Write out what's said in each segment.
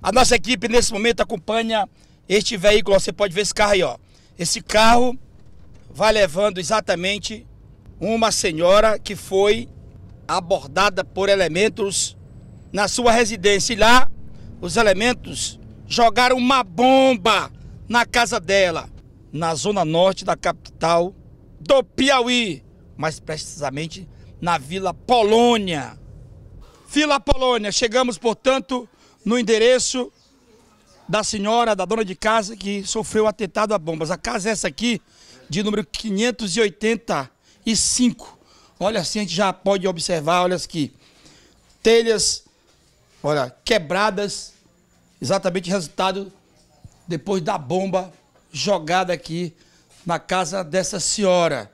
A nossa equipe nesse momento acompanha este veículo. Você pode ver esse carro aí, ó. Esse carro vai levando exatamente uma senhora que foi abordada por elementos na sua residência. E lá, os elementos jogaram uma bomba na casa dela, na zona norte da capital do Piauí, mais precisamente na Vila Polônia. Vila Polônia, chegamos, portanto, no endereço da senhora, da dona de casa que sofreu atentado a bombas. A casa é essa aqui, de número 585. Olha assim, a gente já pode observar, olha aqui. Telhas, olha, quebradas, exatamente resultado depois da bomba jogada aqui na casa dessa senhora.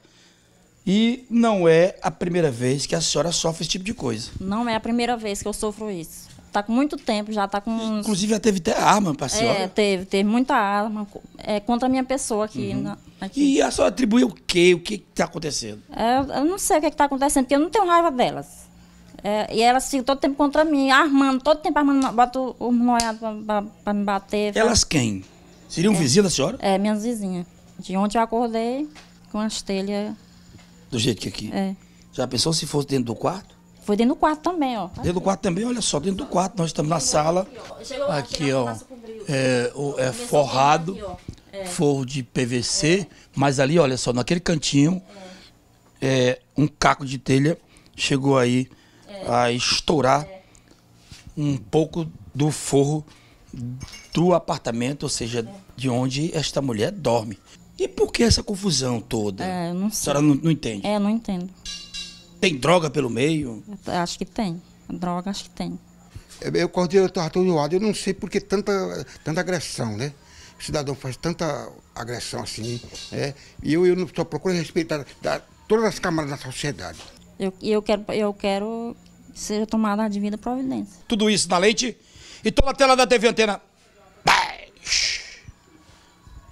E não é a primeira vez que a senhora sofre esse tipo de coisa. Não é a primeira vez que eu sofro isso tá com muito tempo, já tá com. Inclusive já teve até arma pra é, senhora. É, teve, teve muita arma é, contra a minha pessoa aqui, uhum. na, aqui. E a senhora atribui o quê? O que está acontecendo? É, eu não sei o que é está acontecendo, porque eu não tenho raiva delas. É, e elas ficam todo tempo contra mim, armando, todo tempo armando, bota o noiado para me bater. Elas fala. quem? Seriam um é, vizinhas da senhora? É, minhas vizinhas. De ontem eu acordei com as telhas. Do jeito que aqui? É. Já pensou se fosse dentro do quarto? Foi dentro do quarto também, ó. Dentro do quarto também, olha só, dentro do quarto, nós estamos na sala. Aqui, ó. É, é forrado, é. forro de PVC, mas ali, olha só, naquele cantinho, é, é um caco de telha chegou aí é. a estourar um pouco do forro do apartamento, ou seja, de onde esta mulher dorme. E por que essa confusão toda? É, não sei. A senhora não, não entende? É, não entendo. Tem droga pelo meio? Acho que tem. Droga, acho que tem. É, eu acordei, eu estava atordoado. Eu não sei por que tanta, tanta agressão, né? O cidadão faz tanta agressão assim. é E eu, eu só procuro respeitar da, todas as camadas da sociedade. E eu, eu, quero, eu quero que seja tomada a devida providência. Tudo isso na leite e toda a tela da TV Antena